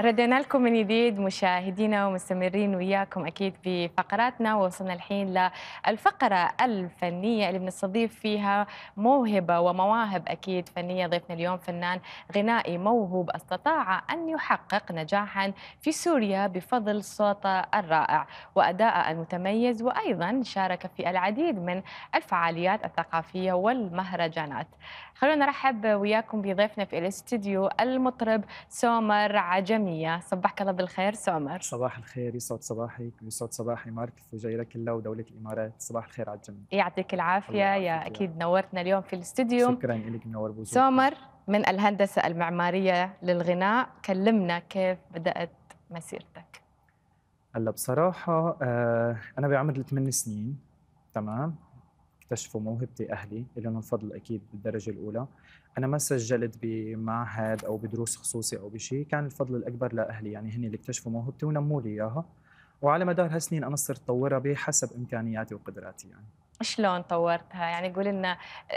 ردينا لكم من جديد مشاهدينا ومستمرين وياكم اكيد بفقراتنا ووصلنا الحين للفقره الفنيه اللي بنستضيف فيها موهبه ومواهب اكيد فنيه ضيفنا اليوم فنان غنائي موهوب استطاع ان يحقق نجاحا في سوريا بفضل صوته الرائع وادائه المتميز وايضا شارك في العديد من الفعاليات الثقافيه والمهرجانات. خلونا نرحب وياكم بضيفنا في الاستديو المطرب سومر عجمي الفنية صبحك الله بالخير سومر صباح الخير يسعد صباحك ويسعد صباحي مارك الفجيرة كلها ودولة الإمارات صباح الخير على الجميع يعطيك العافية يا أكيد نورتنا اليوم في الاستديو شكرا لك منور بوجودك سومر من الهندسة المعمارية للغناء كلمنا كيف بدأت مسيرتك هلا بصراحة آه، أنا بعمر الثمان سنين تمام اكتشفوا موهبتي اهلي لهم الفضل اكيد بالدرجه الاولى انا ما سجلت بمعهد او بدروس خصوصي او بشيء كان الفضل الاكبر لاهلي يعني هن اللي اكتشفوا موهبتي ونموا لي اياها وعلى مدار هالسنين انا صرت طورها بحسب امكانياتي وقدراتي يعني شلون طورتها؟ يعني قول لنا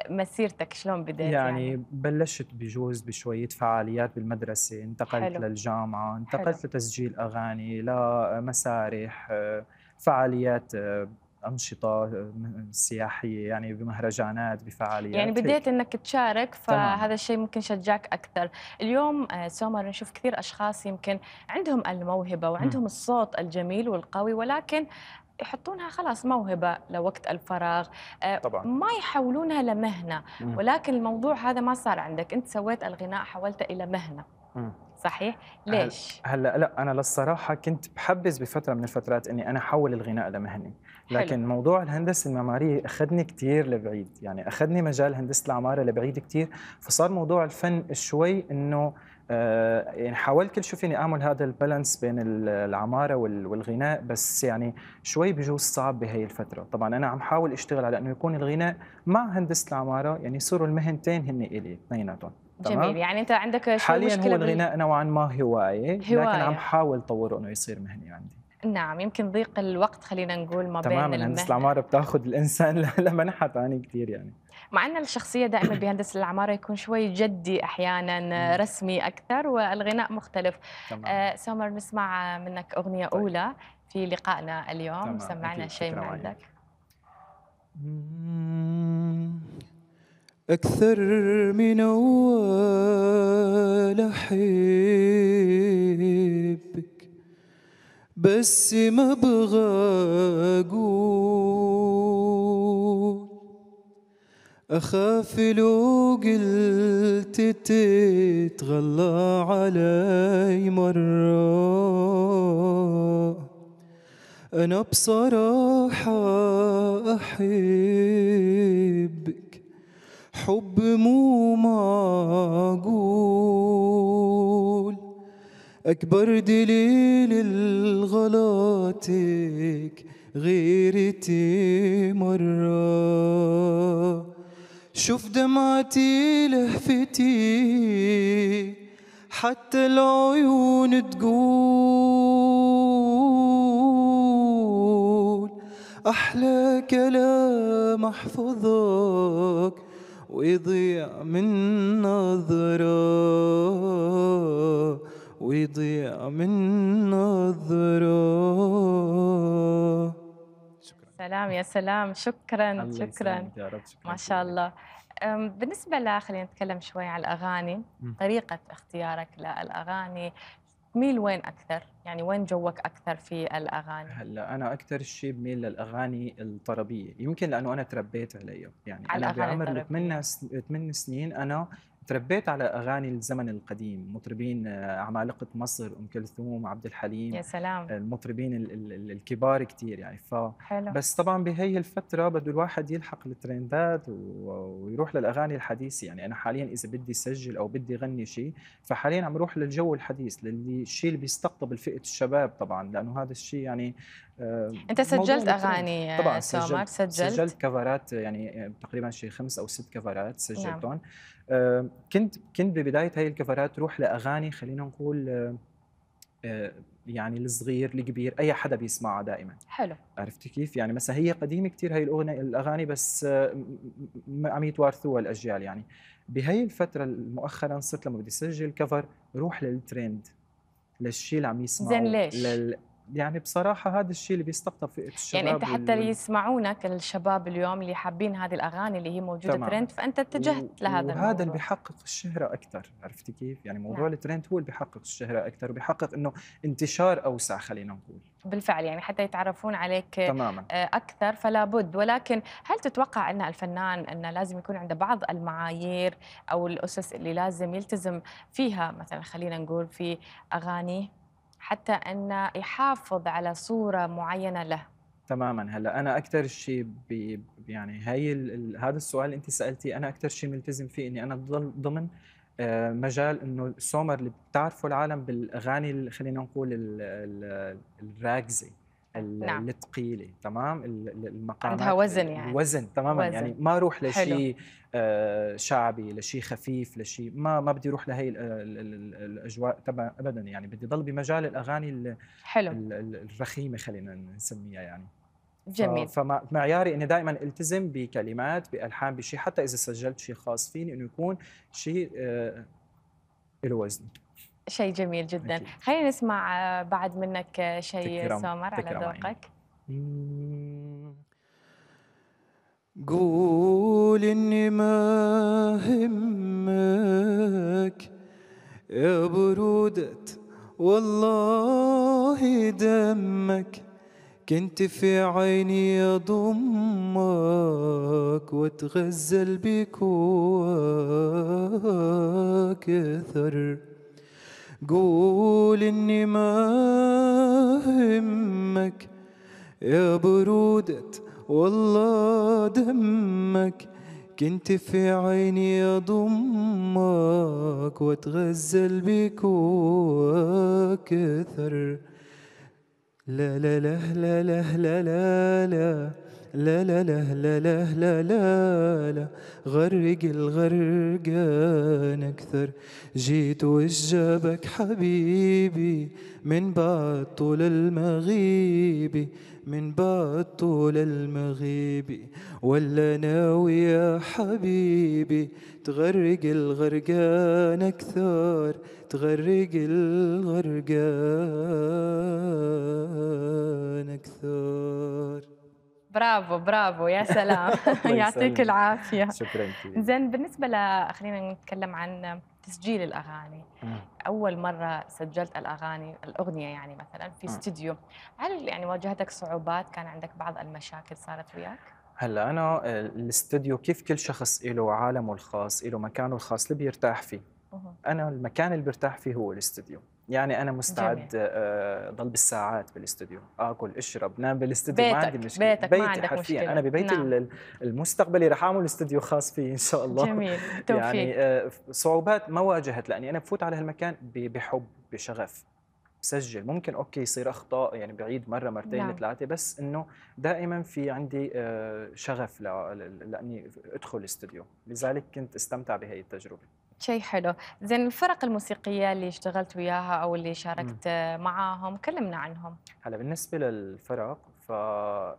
مسيرتك شلون بدأت يعني, يعني بلشت بجوز بشوية فعاليات بالمدرسة، انتقلت حلو. للجامعة، انتقلت حلو. لتسجيل أغاني، لمسارح، آه، فعاليات آه، انشطه آه، سياحيه يعني بمهرجانات بفعاليات يعني بديت انك تشارك فهذا الشيء ممكن شجعك اكثر اليوم آه، سومر نشوف كثير اشخاص يمكن عندهم الموهبه وعندهم الصوت الجميل والقوي ولكن يحطونها خلاص موهبه لوقت الفراغ آه، طبعا. ما يحولونها لمهنه ولكن الموضوع هذا ما صار عندك انت سويت الغناء حولته الى مهنه صحيح ليش هلا هل لا انا للصراحه كنت بحبز بفتره من الفترات اني انا احول الغناء لمهنه لكن حلو. موضوع الهندسه المعماريه اخذني كثير لبعيد يعني اخذني مجال هندسه العماره لبعيد كثير فصار موضوع الفن شوي انه آه، يعني حاولت كل شو فيني اعمل هذا البالانس بين العماره والغناء بس يعني شوي بجوز صعب بهي الفتره طبعا انا عم حاول اشتغل على انه يكون الغناء مع هندسه العماره يعني يصيروا المهنتين هن الي اثنيناتهم جميل يعني انت عندك شو حاليا هو الغناء نوعا ما هوايه, هواية. لكن عم حاول طوره انه يصير مهني عندي نعم يمكن ضيق الوقت خلينا نقول ما بين تماما هندسه العماره بتاخذ الانسان لمنحه ثاني كثير يعني مع ان الشخصيه دائما بهندسه العماره يكون شوي جدي احيانا رسمي اكثر والغناء مختلف تمام. آه سمر نسمع منك اغنيه طيب. اولى في لقائنا اليوم تمام. سمعنا شيء من عندك أكثر من أول أحبك بس ما أبغى أقول أخاف لو قلت تتغلى علي مرة أنا بصراحة أحبك الحب مو معقول أكبر دليل الغلاتك غيرتي مرة شوف دمعتي لهفتي حتى العيون تقول أحلى كلام أحفظك ويضيع من نظره ويضيع من نظره سلام يا سلام شكرا شكرا يا رب شكرا ما شاء الله بالنسبة ل خلينا نتكلم شوي عن الأغاني طريقة اختيارك للأغاني تميل وين اكثر؟ يعني وين جوك اكثر في الاغاني؟ هلا انا اكثر شيء بميل للاغاني الطربيه، يمكن لانه انا تربيت عليها، يعني على انا بعمر 8 سنين انا تربيت على اغاني الزمن القديم مطربين آه، عمالقه مصر ام كلثوم عبد الحليم يا سلام آه، المطربين الكبار كثير يعني ف حلو. بس طبعا بهي الفتره بده الواحد يلحق الترندات ويروح للاغاني الحديثه يعني انا حاليا اذا بدي اسجل او بدي غني شيء فحاليا عم روح للجو الحديث للشيء اللي بيستقطب الفئه الشباب طبعا لانه هذا الشيء يعني انت سجلت اغاني آه، طبعا سجلت, سجلت سجلت كفرات يعني آه، تقريبا شي خمس او ست كفرات نعم. سجلتهم نعم. كنت كنت ببدايه هاي الكفرات روح لاغاني خلينا نقول آه، يعني الصغير الكبير اي حدا بيسمعها دائما حلو عرفتي كيف يعني مثلا هي قديمه كثير هي الاغنيه الاغاني بس عم يتوارثوها الاجيال يعني بهي الفتره مؤخرا صرت لما بدي اسجل كفر روح للترند للشيء اللي عم يسمعه زين ليش لل... يعني بصراحه هذا الشيء اللي بيستقطب فئه الشباب يعني انت حتى اللي يسمعونك الشباب اليوم اللي حابين هذه الاغاني اللي هي موجوده تمام. ترند فانت اتجهت و... لهذا وهذا اللي بيحقق الشهره اكثر عرفتي كيف يعني نعم. موضوع نعم. الترند هو اللي بيحقق الشهره اكثر وبيحقق انه انتشار اوسع خلينا نقول بالفعل يعني حتى يتعرفون عليك تماما. آه، اكثر فلا بد ولكن هل تتوقع ان الفنان انه لازم يكون عنده بعض المعايير او الاسس اللي لازم يلتزم فيها مثلا خلينا نقول في اغانيه حتى أن يحافظ على صورة معينة له تماما هلا انا اكثر شيء يعني هي هذا السؤال اللي انت سالتيه انا اكثر شيء ملتزم فيه اني انا ضمن آه، مجال انه سومر اللي بتعرفه العالم بالاغاني خلينا نقول الراكزه نعم. تمام المقامات عندها وزن يعني, يعني وزن تماما وزن. يعني ما اروح لشيء آه، شعبي لشيء خفيف لشيء ما ما بدي اروح لهي الاجواء تبع ابدا يعني بدي ضل بمجال الاغاني حلو الرخيمه خلينا نسميها يعني جميل فمعياري اني دائما التزم بكلمات بالحان بشيء حتى اذا سجلت شيء خاص فيني انه يكون شيء آه، له وزن شيء جميل جدا خلينا نسمع آه، بعد منك آه، شيء سمر على ذوقك قول اني ما همك يا برودة والله دمك كنت في عيني أضمك وأتغزل بك وأكثر قول اني ما همك يا برودة والله دمك كنت في عيني أضمك وأتغزل بك وأكثر لا لا لا لا لا لا لا, لا لا لا لا لا لا لا لا, لا غرق الغرقان أكثر جيت وجابك حبيبي من بعد طول المغيب من بعد طول المغيب ولا ناوي يا حبيبي تغرق الغرقان أكثر تغرق الغرقان أكثر برافو برافو يا سلام يعطيك العافيه شكرا زين بالنسبه ل خلينا نتكلم عن تسجيل الاغاني اول مره سجلت الاغاني الاغنيه يعني مثلا في استوديو هل يعني واجهتك صعوبات كان عندك بعض المشاكل صارت وياك هلا انا آه، الاستوديو كيف كل شخص له عالمه الخاص له مكانه الخاص اللي بيرتاح فيه انا المكان اللي برتاح فيه هو الاستوديو يعني انا مستعد آه، ضل بالساعات بالاستوديو اكل اشرب نام بالاستوديو ما عندي مشكله بيتك بيتي ما عندك حرفيا مشكلة. انا ببيت نعم. المستقبلي رح اعمل استوديو خاص فيه ان شاء الله جميل توفيق. يعني آه، صعوبات ما واجهت لاني انا بفوت على هالمكان بحب بشغف بسجل ممكن اوكي يصير اخطاء يعني بعيد مره مرتين نعم. ثلاثه بس انه دائما في عندي آه، شغف لاني ادخل الاستوديو لذلك كنت استمتع بهي التجربه شيء حلو زين الفرق الموسيقيه اللي اشتغلت وياها او اللي شاركت م. معاهم كلمنا عنهم هلا بالنسبه للفرق ف انا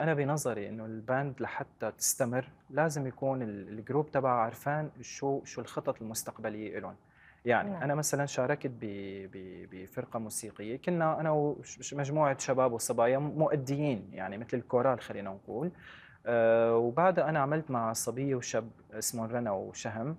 انا بنظري انه الباند لحتى تستمر لازم يكون الجروب تبعه عرفان شو شو الخطط المستقبليه لهم يعني نعم. انا مثلا شاركت بفرقه موسيقيه كنا انا ومجموعه شباب وصبايا مؤديين يعني مثل الكورال خلينا نقول أه وبعدها انا عملت مع صبيه وشاب اسمه رنا وشهم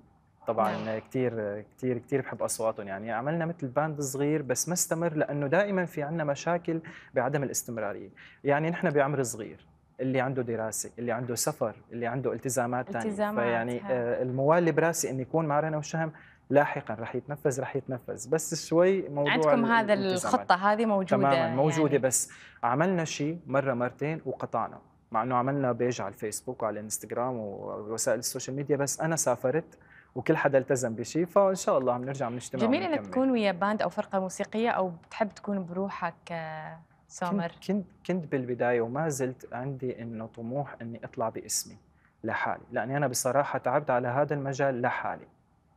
طبعا نعم. كثير كثير كثير بحب اصواتهم يعني عملنا مثل باند صغير بس ما استمر لانه دائما في عندنا مشاكل بعدم الاستمراريه يعني نحن بعمر صغير اللي عنده دراسه اللي عنده سفر اللي عنده التزامات ثانيه فيعني آه الموال براسي انه يكون رنا وشهم لاحقا رح يتنفذ رح يتنفذ بس شوي موضوع عندكم هذا الخطه هذه موجوده تماما يعني؟ موجوده يعني. بس عملنا شيء مره مرتين وقطعنا مع انه عملنا بيج على الفيسبوك وعلى الانستغرام ووسائل السوشيال ميديا بس انا سافرت وكل حدا التزم بشيء فان شاء الله عم نرجع بنجتمع جميل انك تكون ويا باند او فرقه موسيقيه او بتحب تكون بروحك آه، سامر كنت كنت بالبدايه وما زلت عندي انه طموح اني اطلع باسمي لحالي لاني انا بصراحه تعبت على هذا المجال لحالي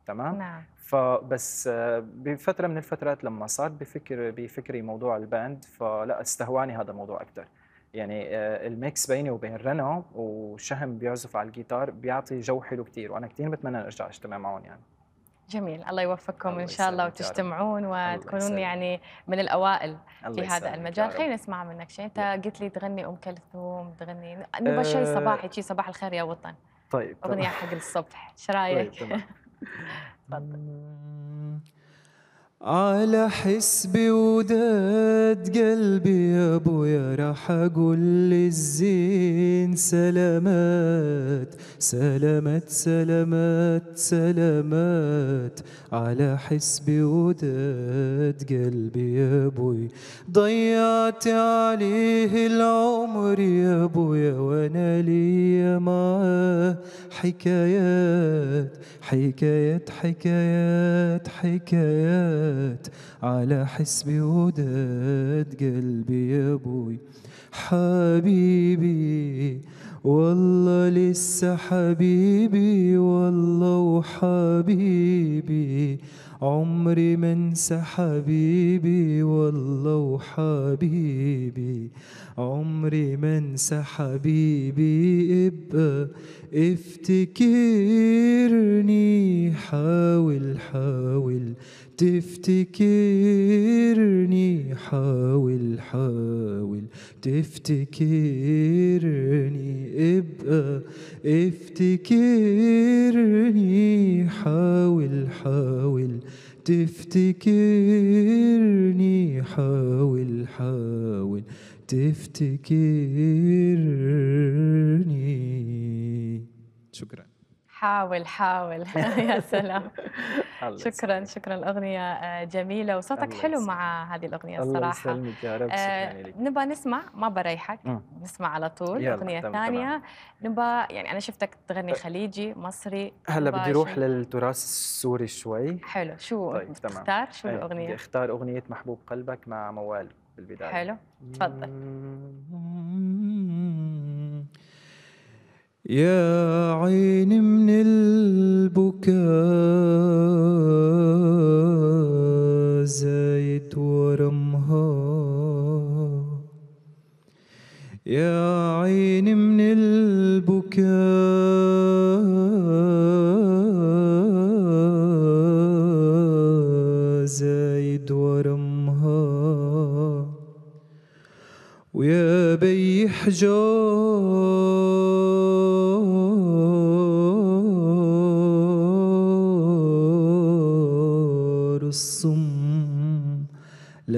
تمام نعم فبس آه، بفتره من الفترات لما صار بفكر بفكري موضوع الباند فلا استهواني هذا الموضوع اكثر يعني آه، الميكس بيني وبين رنا وشهم بيعزف على الجيتار بيعطي جو حلو كثير وانا كثير بتمنى ارجع اجتمع معهم يعني جميل الله يوفقكم الله ان شاء الله وتجتمعون وتكونون يعني من الاوائل في هذا المجال خلينا نسمع منك شيء انت قلت لي تغني ام كلثوم تغني نبغى شيء آه، صباحي شيء صباح الخير يا وطن طيب اغنيه حق الصبح ايش رايك؟ طيب، تفضل على حسبي وداد قلبي يا ابويا راح اقول للزين سلامات سلامات سلامات سلامات على حسبي وداد قلبي يا ابوي ضيعت عليه العمر يا ابويا وانا ليا معاه حكايات حكايات حكايات حكايات على حسبي وداد قلبي يا بوي حبيبي والله لسه حبيبي والله وحبيبي عمري ما انسى حبيبي والله وحبيبي عمري ما انسى حبيبي ابقى افتكرني حاول حاول تفتكرني حاول حاول تفتكرني ابقى افتكرني حاول حاول تفتكرني حاول حاول تفتكرني شكرا حاول حاول يا سلام شكرا شكرا الاغنيه آه، جميله وصوتك حلو مع هذه الاغنيه الصراحه الله يسلمك يا رب آه، نسمع ما بريحك نسمع على طول اغنيه ثانيه نبى يعني انا شفتك تغني خليجي مصري هلا بدي اروح للتراث السوري شوي حلو شو طيب، اختار شو إيه، الاغنيه اختار اغنيه محبوب قلبك مع موال بالبدايه حلو تفضل يا عيني من ال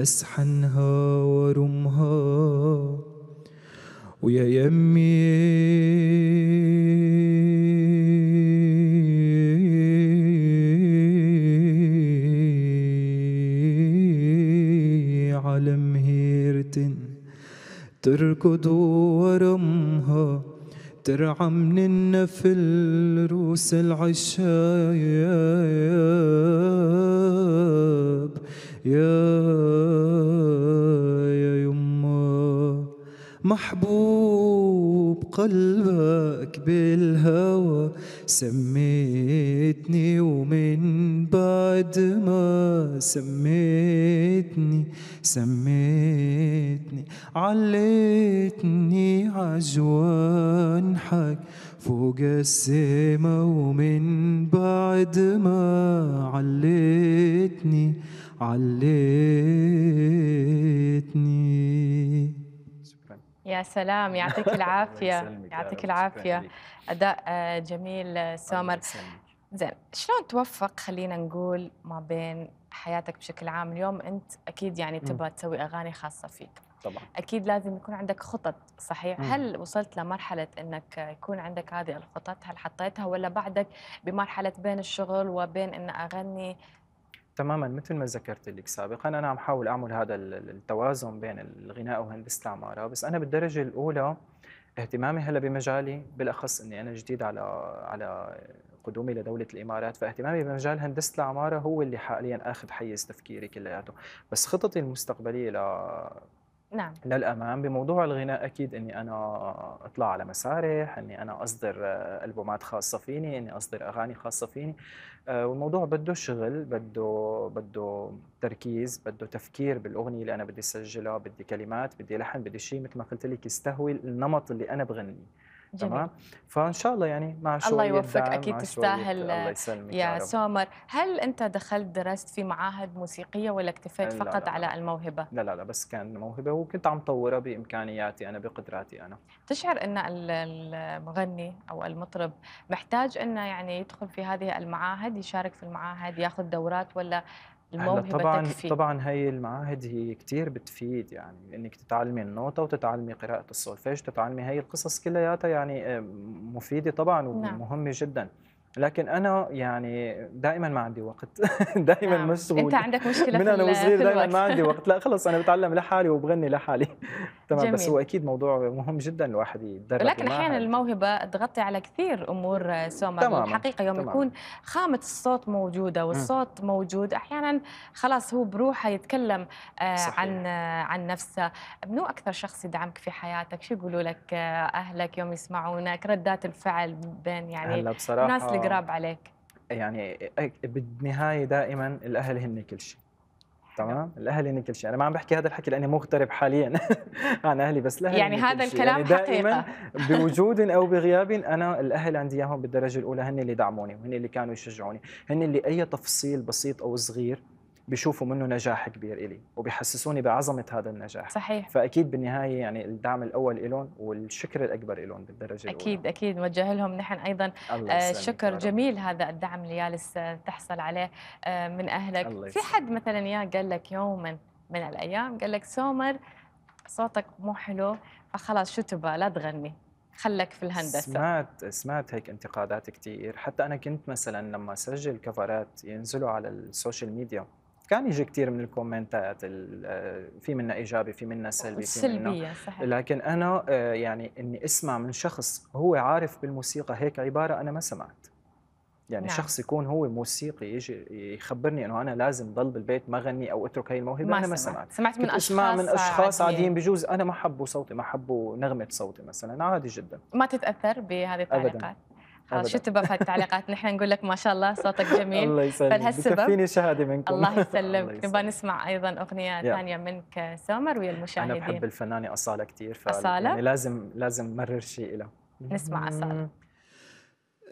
اسحنها ورمها ويا يمي على مهيرتن تركض ورمها ترعى من النفل روس العشايا محبوب قلبك بالهوى سميتني ومن بعد ما سميتني سميتني عليتني حك فوق السما ومن بعد ما عليتني عليتني يا سلام يعطيك العافيه يعطيك العافيه اداء آه، جميل آه، سومر زين شلون توفق خلينا نقول ما بين حياتك بشكل عام اليوم انت اكيد يعني تبغى تسوي اغاني خاصه فيك طبعا اكيد لازم يكون عندك خطط صحيح هل وصلت لمرحله انك يكون عندك هذه الخطط هل حطيتها ولا بعدك بمرحله بين الشغل وبين ان اغني تماما مثل ما ذكرت لك سابقا انا عم حاول اعمل هذا التوازن بين الغناء وهندسه العماره بس انا بالدرجه الاولى اهتمامي هلا بمجالي بالاخص اني انا جديد على على قدومي لدوله الامارات فاهتمامي بمجال هندسه العماره هو اللي حاليا اخذ حيز تفكيري كلياته بس خططي المستقبليه نعم للامام بموضوع الغناء اكيد اني انا اطلع على مسارح اني انا اصدر البومات خاصه فيني اني اصدر اغاني خاصه فيني آه، والموضوع بده شغل بده بده تركيز بده تفكير بالاغنيه اللي انا بدي اسجلها بدي كلمات بدي لحن بدي شيء مثل ما قلت لك يستهوي النمط اللي انا بغنيه تمام فان شاء الله يعني مع شو الله يوفقك اكيد تستاهل يسلمك يا سومر هل انت دخلت درست في معاهد موسيقيه ولا اكتفيت فقط لا لا على الموهبه لا لا لا بس كان موهبه وكنت عم طورها بامكانياتي انا بقدراتي انا تشعر ان المغني او المطرب محتاج انه يعني يدخل في هذه المعاهد يشارك في المعاهد ياخذ دورات ولا هلا طبعا تكفي. طبعا هي المعاهد هي كثير بتفيد يعني انك تتعلمي النوطه وتتعلمي قراءة السولفيج تتعلمي هي القصص كلياتها يعني آه، مفيدة طبعا نعم. ومهمة نعم. جدا لكن انا يعني دائما ما عندي وقت دائما نعم. مشغول انت عندك مشكله من انا وصغير دائما ما عندي وقت لا خلص انا بتعلم لحالي وبغني لحالي تمام بس هو اكيد موضوع مهم جدا الواحد يتدرب لكن احيانا الموهبه تغطي على كثير امور آه، سوما تمام. الحقيقه يوم تمام. يكون خامه الصوت موجوده والصوت م. موجود احيانا خلاص هو بروحه يتكلم آه، صحيح. عن آه، عن نفسه منو اكثر شخص يدعمك في حياتك شو يقولوا لك اهلك يوم يسمعونك ردات الفعل بين يعني هلا بصراحه القراب عليك يعني بالنهايه دائما الاهل هن كل شيء تمام الاهل هن كل شيء انا ما عم بحكي هذا الحكي لاني مغترب حاليا عن اهلي بس الاهل يعني هذا الكلام يعني دائما حقيقه بوجود او بغياب انا الاهل عندي اياهم بالدرجه الاولى هن اللي دعموني وهن اللي كانوا يشجعوني هن اللي اي تفصيل بسيط او صغير بيشوفوا منه نجاح كبير إلي وبيحسسوني بعظمة هذا النجاح صحيح فأكيد بالنهاية يعني الدعم الأول إلهم والشكر الأكبر إلهم بالدرجة أكيد الأولى. أكيد نوجه لهم نحن أيضا آه شكر جميل هذا الدعم اللي يالس آه، تحصل عليه آه، من أهلك في حد مثلا يا قال لك يوما من الأيام قال لك سومر صوتك مو حلو فخلاص شو تبى لا تغني خلك في الهندسه سمعت سمعت هيك انتقادات كثير حتى انا كنت مثلا لما اسجل كفرات ينزلوا على السوشيال ميديا كان يجي كثير من الكومنتات آه، في منا ايجابي في منا سلبي في منا صحيح. لكن انا آه، يعني اني اسمع من شخص هو عارف بالموسيقى هيك عباره انا ما سمعت يعني نعم. شخص يكون هو موسيقي يجي يخبرني انه انا لازم ضل بالبيت ما غني او اترك هاي الموهبه ما انا ما سمعت سمعت من اشخاص اسمع من اشخاص عاديين, عاديين بجوز انا ما حبوا صوتي ما حبوا نغمه صوتي مثلا عادي جدا ما تتاثر بهذه التعليقات خلاص شو تبى التعليقات نحن نقول لك ما شاء الله صوتك جميل الله يسلمك فلهالسبب بكفيني شهاده منكم الله يسلمك نبغى نسمع ايضا اغنيه ثانيه منك سامر ويا المشاهدين انا بحب الفنانه اصاله كثير فأصالة؟ يعني لازم لازم مرر شيء لها نسمع اصاله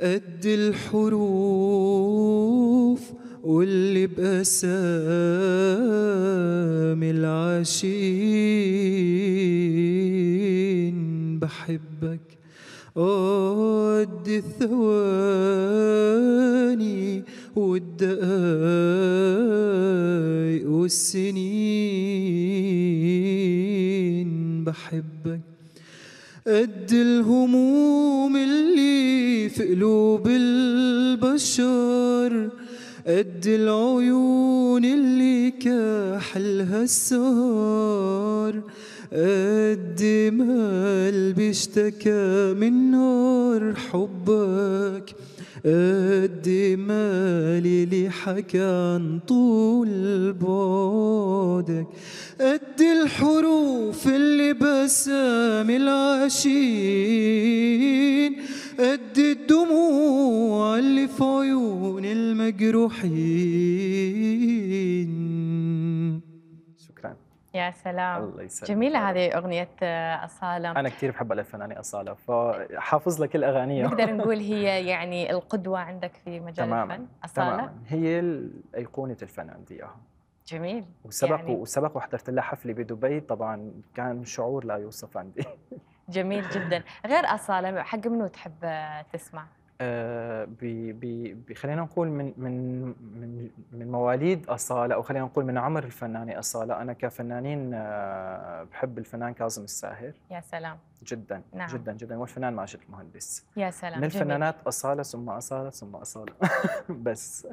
قد الحروف واللي بأسامي العاشقين بحبك قد الثواني والدقايق والسنين بحبك قد الهموم اللي في قلوب البشر قد العيون اللي كحلها السهر قد ما قلبي اشتكى من نور حبك قد ما ليلي حكى عن طول بعدك قد الحروف اللي بسام العاشقين قد الدموع اللي في عيون المجروحين يا سلام الله يسلمك جميلة هذه أغنية آه، أصالة أنا كثير بحب الفنانة أصالة فحافظ لك كل أغانيها نقدر نقول هي يعني القدوة عندك في مجال تمام. الفن أصالة تماما هي أيقونة الفن عندي إياها جميل وسبق يعني... وسبق وحضرت لها حفلة بدبي طبعا كان شعور لا يوصف عندي جميل جدا غير أصالة حق منو تحب آه، تسمع؟ آه، بي بي خلينا نقول من من من من مواليد اصاله او خلينا نقول من عمر الفنانه اصاله انا كفنانين آه، بحب الفنان كاظم الساهر يا سلام جدا نعم. جدا جدا والفنان ماجد المهندس يا سلام من الفنانات جميل. أصالة ثم أصالة ثم أصالة بس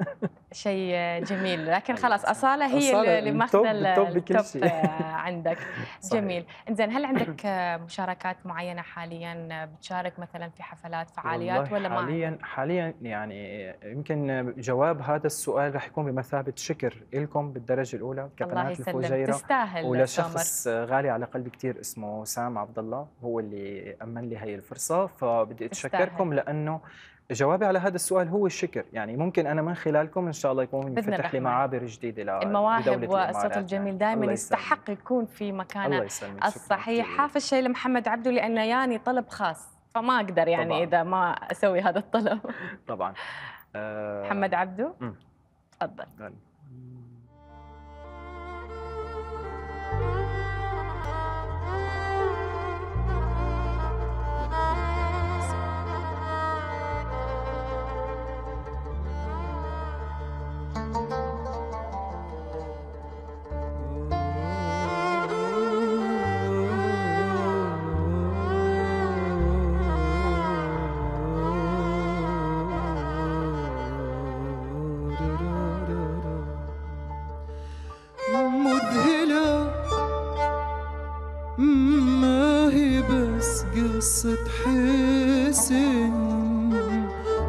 شيء جميل لكن أيوة، خلاص أصالة هي أصالة اللي ماخذة التوب عندك جميل إنزين هل عندك مشاركات معينة حاليا بتشارك مثلا في حفلات فعاليات ولا ما حاليا حاليا يعني يمكن جواب هذا السؤال راح يكون بمثابة شكر لكم بالدرجة الأولى كبنات الفوجيرة تستاهل ولشخص غالي على قلبي كثير اسمه سام عبد الله هو اللي أمن لي هي الفرصة فبدي أتشكركم لأنه جوابي على هذا السؤال هو الشكر يعني ممكن انا من خلالكم ان شاء الله يكون ينفتح لي معابر جديده المواهب والصوت الجميل دائما يستحق يكون في مكانه الصحيح حافظ الشيء لمحمد عبده لانه ياني طلب خاص فما اقدر يعني طبعاً. اذا ما اسوي هذا الطلب طبعا محمد آه، عبده تفضل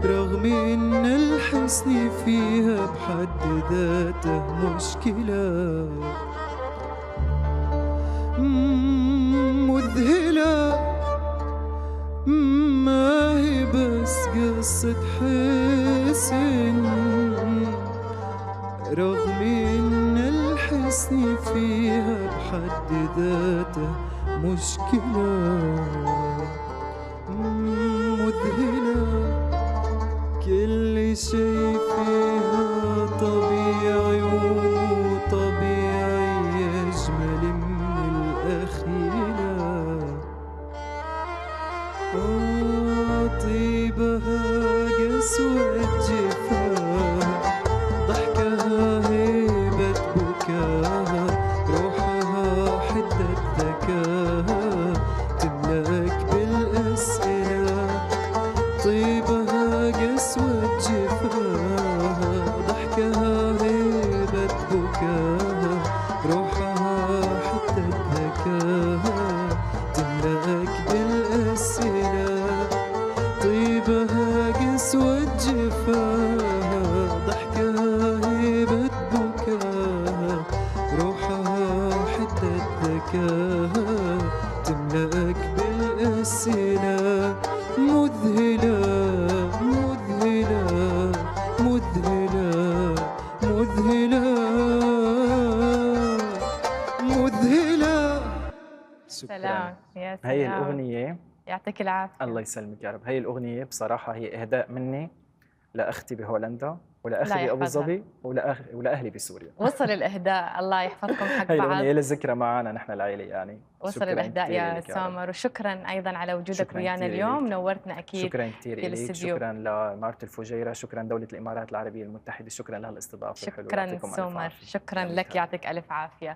رغم إن الحسن فيها بحد ذاته مشكلة مذهلة ما هي بس قصة حسن رغم إن الحسن فيها بحد ذاته مشكلة في طبيعي وطبيعي أجمل من الأخيرة وطيبها قسوة جفاف هي الاغنيه يعطيك العافيه الله يسلمك يا رب هي الاغنيه بصراحه هي اهداء مني لاختي بهولندا ولاخي بابو ظبي ولاهلي بسوريا وصل الاهداء الله يحفظكم حق بعض هي الاغنيه ذكرى معنا نحن العائله يعني وصل الاهداء يا سامر وشكرا ايضا على وجودك ويانا اليوم نورتنا اكيد شكرا كثير لك شكرا لمارة الفجيره شكرا دوله الامارات العربيه المتحده شكرا لهالاستضافه شكرا سومر شكرا لك يعطيك الف عافيه